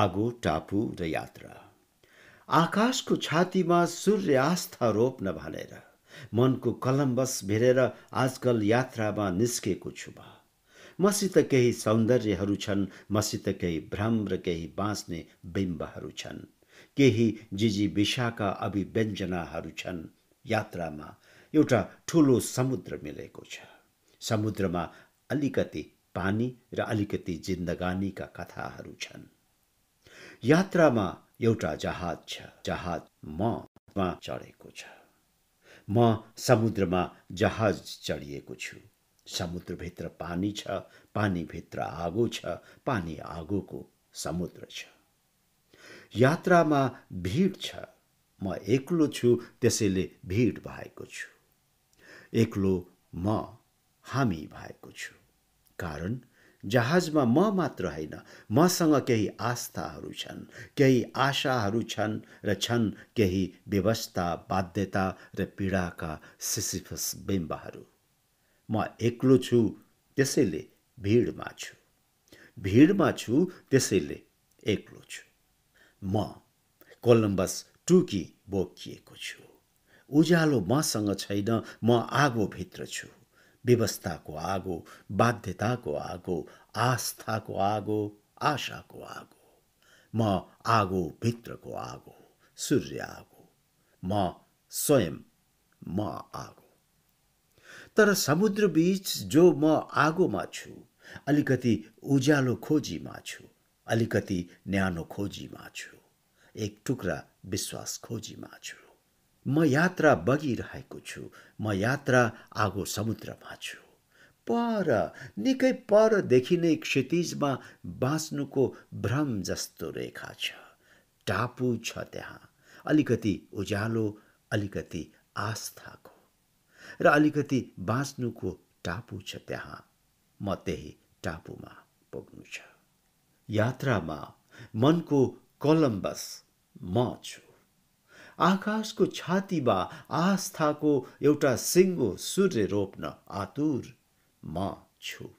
आगो टापु र यात्रा आकाशको छातीमा सूर्यास्था रोप्न भनेर मनको कलम्बस भेरेर आजकल यात्रामा निस्केको छु म मसित केही सौन्दर्यहरू छन् मसित केही भ्रम र केही बाँच्ने बिम्बहरू छन् केही जिजी विशाका अभिव्यञ्जनाहरू छन् यात्रामा एउटा ठुलो समुद्र मिलेको छ समुद्रमा अलिकति पानी र अलिकति जिन्दगानीका कथाहरू छन् यात्रामा एउटा जहाज छ जहाज ममा चढेको छ म समुद्रमा जहाज चढिएको छु समुद्रभित्र पानी छ पानीभित्र आगो छ पानी आगोको समुद्र छ यात्रामा भिड छ म एक्लो छु त्यसैले भिड भएको छु एक्लो म हामी भएको छु कारण जहाजमा म मात्र होइन मसँग केही आस्थाहरू छन् केही आशाहरू छन् र छन् केही व्यवस्था बाध्यता र पीडाका सिसिफस बिम्बहरू म एक्लो छु त्यसैले भिडमा छु भिडमा छु त्यसैले एक्लो छु म कोलम्बस टुकी बोकिएको छु उज्यालो मसँग छैन म आगोभित्र छु व्यवस्थाको आगो बाध्यताको आगो आस्थाको आगो आशाको आगो म आगो भित्रको आगो सूर्य आगो म स्वयं म आगो तर समुद्र बीच जो म आगोमा छु अलिकति उज्यालो खोजीमा छु अलिकति न्यानो खोजीमा छु एक टुक्रा विश्वास खोजीमा छु म यात्रा बगिरहेको छु म यात्रा आगो समुद्रमा छु पर निकै परदेखि नै क्षितिजमा बाँच्नुको भ्रम जस्तो रेखा छ टापु छ त्यहाँ अलिकति उज्यालो अलिकति आस्थाको र अलिकति बाँच्नुको टापु छ त्यहाँ म त्यही टापुमा पुग्नु छ यात्रामा मनको कोलम्बस म छु आकाशको छातीमा आस्थाको एउटा सिङ्गो सूर्य रोप्न आतुर म छु